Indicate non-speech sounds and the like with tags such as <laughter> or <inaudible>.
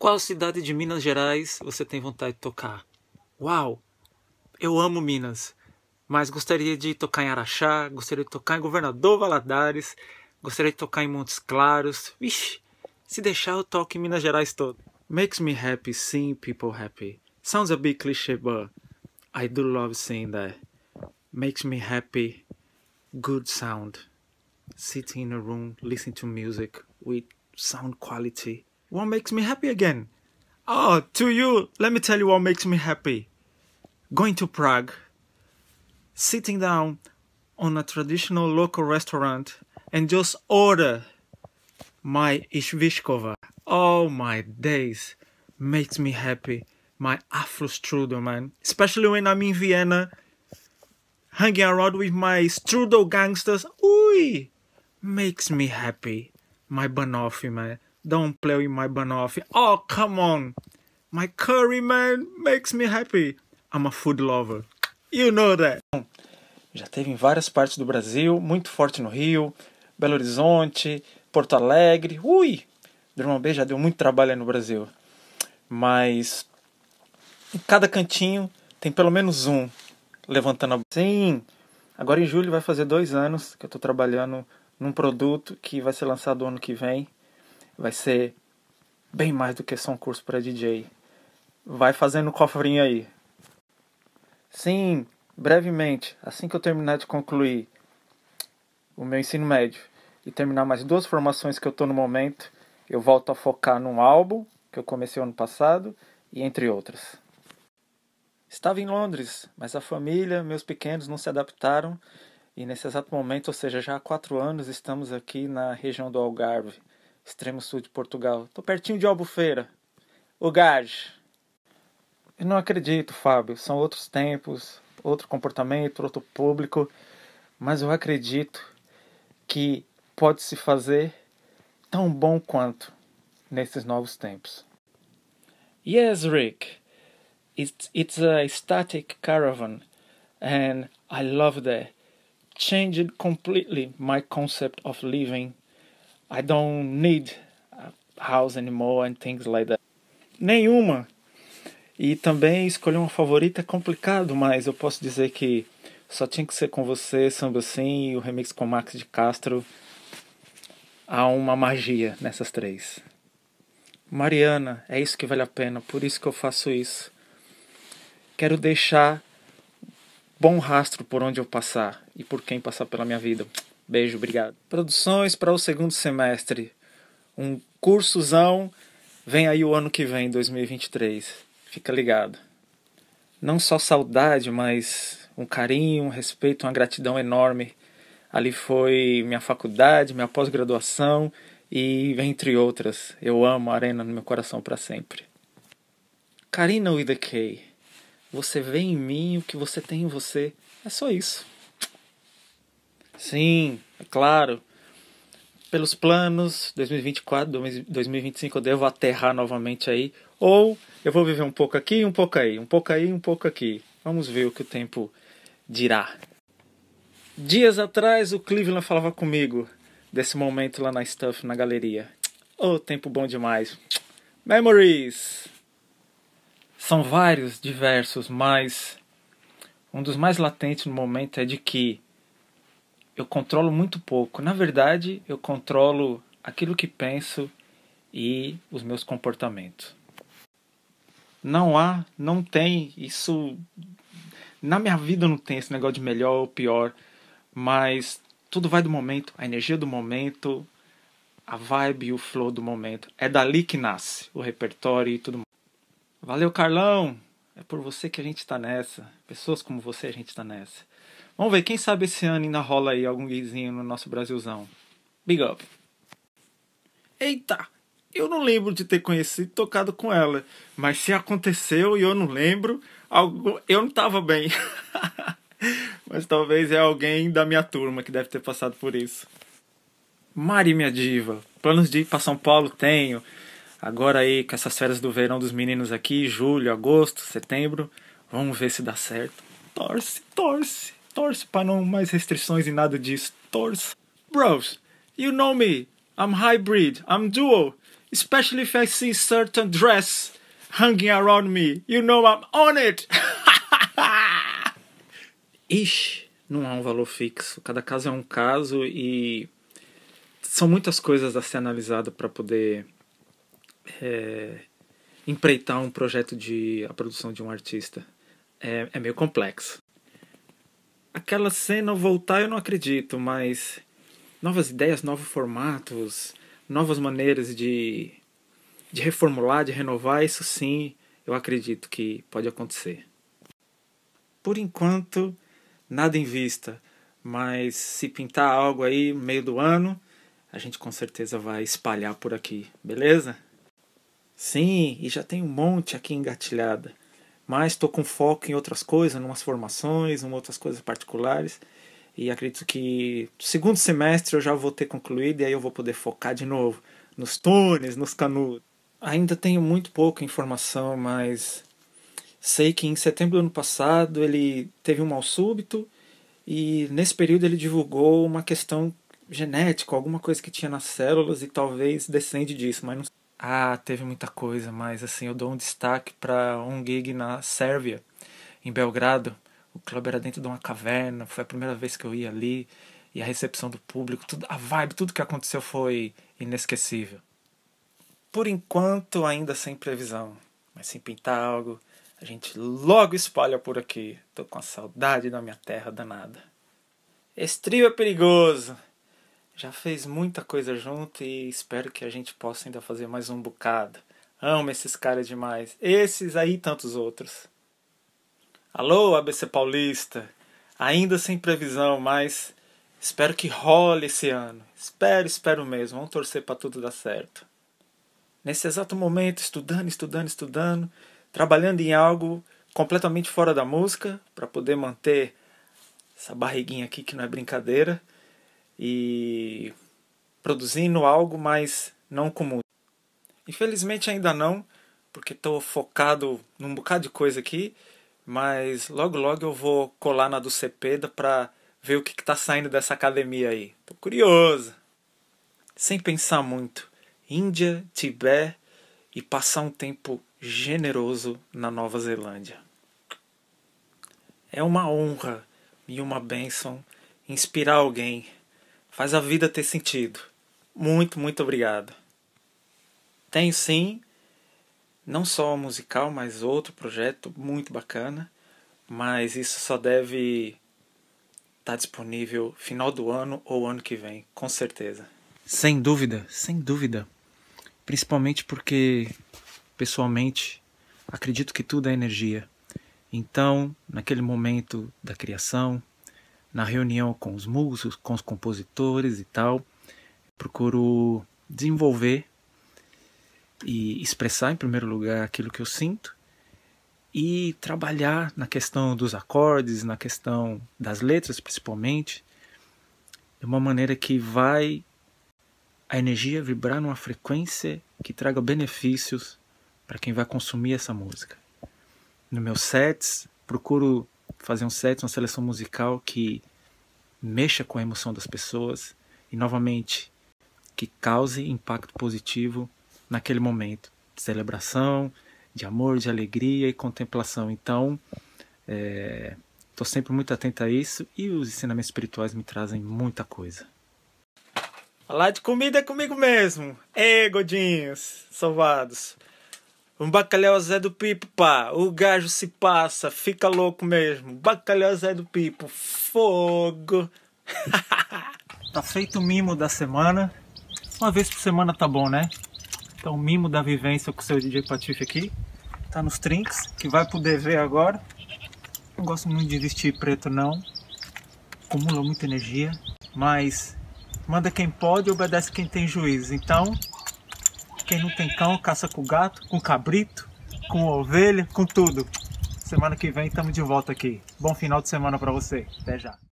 Qual cidade de Minas Gerais você tem vontade de tocar? Uau! Eu amo Minas, mas gostaria de tocar em Araxá, gostaria de tocar em Governador Valadares, gostaria de tocar em Montes Claros. Vixe, se deixar eu toco em Minas Gerais todo. Makes me happy seeing people happy. Sounds a bit cliché, but I do love seeing that. Makes me happy. Good sound. Sitting in a room, listening to music with sound quality. what makes me happy again? Oh, to you, let me tell you what makes me happy. Going to Prague, sitting down on a traditional local restaurant and just order my ishvishkova. Oh my days, makes me happy. My Afrostrudel, man. Especially when I'm in Vienna, hanging around with my strudel gangsters. Ui, makes me happy. My banoffee, man. Don't play with my banoffee. Oh, come on. My curry, man, makes me happy. I'm a food lover. You know that. Já teve em várias partes do Brasil, muito forte no Rio, Belo Horizonte, Porto Alegre. Ui! Drummond B já deu muito trabalho no Brasil. Mas em cada cantinho tem pelo menos um levantando a Sim! Agora em julho vai fazer dois anos que eu estou trabalhando num produto que vai ser lançado ano que vem vai ser bem mais do que só um curso para DJ. Vai fazendo cofrinho aí. Sim, brevemente, assim que eu terminar de concluir o meu ensino médio e terminar mais duas formações que eu estou no momento, eu volto a focar num álbum que eu comecei ano passado e entre outras. Estava em Londres, mas a família, meus pequenos não se adaptaram e nesse exato momento, ou seja, já há quatro anos, estamos aqui na região do Algarve, extremo sul de Portugal. Tô pertinho de Albufeira. O gajo. Eu não acredito, Fábio. São outros tempos, outro comportamento, outro público. Mas eu acredito que pode se fazer tão bom quanto nesses novos tempos. Yes, Rick. It's, it's a static caravan, and I love that. Changed completely my concept of living I don't need a house anymore and things like that. Nenhuma. E também escolher uma favorita é complicado, mas eu posso dizer que só tinha que ser com você, Samba Sim e o remix com Max de Castro. Há uma magia nessas três. Mariana, é isso que vale a pena, por isso que eu faço isso. Quero deixar bom rastro por onde eu passar e por quem passar pela minha vida. Beijo, obrigado. Produções para o segundo semestre. Um cursozão. Vem aí o ano que vem, 2023. Fica ligado. Não só saudade, mas um carinho, um respeito, uma gratidão enorme. Ali foi minha faculdade, minha pós-graduação e entre outras. Eu amo a Arena no meu coração para sempre. Karina with a Você vê em mim o que você tem em você. É só isso. Sim, é claro. Pelos planos, 2024, 2025 eu devo aterrar novamente aí. Ou eu vou viver um pouco aqui, um pouco aí, um pouco aí, um pouco aqui. Vamos ver o que o tempo dirá. Dias atrás o Cleveland falava comigo desse momento lá na Stuff, na galeria. Oh, tempo bom demais. Memories! São vários, diversos, mas um dos mais latentes no momento é de que eu controlo muito pouco. Na verdade, eu controlo aquilo que penso e os meus comportamentos. Não há, não tem isso. Na minha vida não tem esse negócio de melhor ou pior, mas tudo vai do momento, a energia do momento, a vibe e o flow do momento. É dali que nasce o repertório e tudo mais. Valeu, Carlão! É por você que a gente está nessa. Pessoas como você a gente está nessa. Vamos ver, quem sabe esse ano ainda rola aí algum guizinho no nosso Brasilzão. Big up. Eita, eu não lembro de ter conhecido e tocado com ela, mas se aconteceu e eu não lembro, algo... eu não tava bem. <laughs> mas talvez é alguém da minha turma que deve ter passado por isso. Mari, minha diva, planos de ir para São Paulo tenho. Agora aí, com essas férias do verão dos meninos aqui, julho, agosto, setembro, vamos ver se dá certo. Torce, torce para não mais restrições e nada disso. Torço. Bros, you know me. I'm hybrid. I'm dual. Especially if I see certain dress hanging around me. You know I'm on it. <laughs> Ixi, não há um valor fixo. Cada caso é um caso e são muitas coisas a ser analisada para poder é, empreitar um projeto de a produção de um artista. É, é meio complexo aquela cena voltar eu não acredito, mas novas ideias, novos formatos, novas maneiras de, de reformular, de renovar, isso sim eu acredito que pode acontecer. Por enquanto, nada em vista, mas se pintar algo aí no meio do ano, a gente com certeza vai espalhar por aqui, beleza? Sim, e já tem um monte aqui engatilhada mas estou com foco em outras coisas, em umas formações, em outras coisas particulares. E acredito que segundo semestre eu já vou ter concluído e aí eu vou poder focar de novo nos túneis, nos canudos. Ainda tenho muito pouca informação, mas sei que em setembro do ano passado ele teve um mal súbito e nesse período ele divulgou uma questão genética, alguma coisa que tinha nas células e talvez descende disso, mas não ah, teve muita coisa, mas assim, eu dou um destaque para um gig na Sérvia, em Belgrado. O clube era dentro de uma caverna, foi a primeira vez que eu ia ali, e a recepção do público, tudo, a vibe, tudo que aconteceu foi inesquecível. Por enquanto, ainda sem previsão, mas sem pintar algo, a gente logo espalha por aqui. Tô com a saudade da minha terra danada. Esse trio é perigoso já fez muita coisa junto e espero que a gente possa ainda fazer mais um bocado. Amo esses caras demais. Esses aí e tantos outros. Alô, ABC Paulista. Ainda sem previsão, mas espero que role esse ano. Espero, espero mesmo. Vamos torcer para tudo dar certo. Nesse exato momento, estudando, estudando, estudando, trabalhando em algo completamente fora da música para poder manter essa barriguinha aqui que não é brincadeira e produzindo algo, mas não com Infelizmente ainda não, porque estou focado num bocado de coisa aqui, mas logo logo eu vou colar na do Cepeda para ver o que está saindo dessa academia aí. Estou curioso. Sem pensar muito, Índia, Tibete e passar um tempo generoso na Nova Zelândia. É uma honra e uma bênção inspirar alguém Faz a vida ter sentido. Muito, muito obrigado. Tenho sim, não só o musical, mas outro projeto muito bacana. Mas isso só deve estar tá disponível final do ano ou ano que vem, com certeza. Sem dúvida, sem dúvida. Principalmente porque, pessoalmente, acredito que tudo é energia. Então, naquele momento da criação, na reunião com os músicos, com os compositores e tal, procuro desenvolver e expressar em primeiro lugar aquilo que eu sinto e trabalhar na questão dos acordes, na questão das letras principalmente, de uma maneira que vai a energia vibrar numa frequência que traga benefícios para quem vai consumir essa música. No meus sets, procuro fazer um set, uma seleção musical que mexa com a emoção das pessoas e, novamente, que cause impacto positivo naquele momento de celebração, de amor, de alegria e contemplação. Então, estou é, sempre muito atento a isso e os ensinamentos espirituais me trazem muita coisa. Falar de comida é comigo mesmo. Ei, godinhos, salvados. Um bacalhau Zé do Pipo, pá. O gajo se passa, fica louco mesmo. Bacalhau Zé do Pipo, fogo. <laughs> tá feito o mimo da semana. Uma vez por semana tá bom, né? Então, o mimo da vivência com o seu DJ Patife aqui. Tá nos trinks, que vai pro ver agora. Não gosto muito de vestir preto, não. Acumula muita energia. Mas manda quem pode e obedece quem tem juízo. Então, quem não tem cão, caça com gato, com cabrito, com ovelha, com tudo. Semana que vem estamos de volta aqui. Bom final de semana para você. Até já.